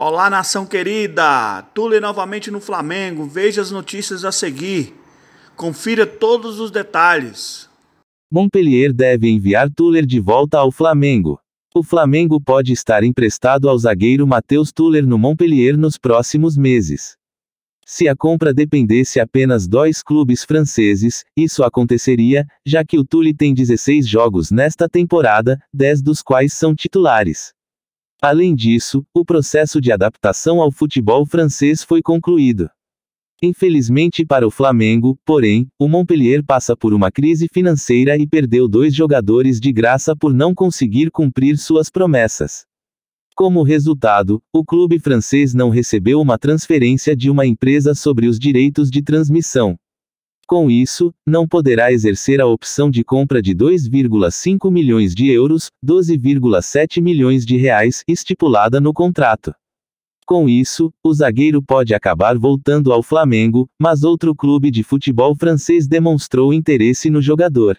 Olá, nação querida! Tule novamente no Flamengo. Veja as notícias a seguir. Confira todos os detalhes. Montpellier deve enviar Tuller de volta ao Flamengo. O Flamengo pode estar emprestado ao zagueiro Matheus Tuller no Montpellier nos próximos meses. Se a compra dependesse apenas dois clubes franceses, isso aconteceria, já que o Tule tem 16 jogos nesta temporada, 10 dos quais são titulares. Além disso, o processo de adaptação ao futebol francês foi concluído. Infelizmente para o Flamengo, porém, o Montpellier passa por uma crise financeira e perdeu dois jogadores de graça por não conseguir cumprir suas promessas. Como resultado, o clube francês não recebeu uma transferência de uma empresa sobre os direitos de transmissão. Com isso, não poderá exercer a opção de compra de 2,5 milhões de euros, 12,7 milhões de reais, estipulada no contrato. Com isso, o zagueiro pode acabar voltando ao Flamengo, mas outro clube de futebol francês demonstrou interesse no jogador.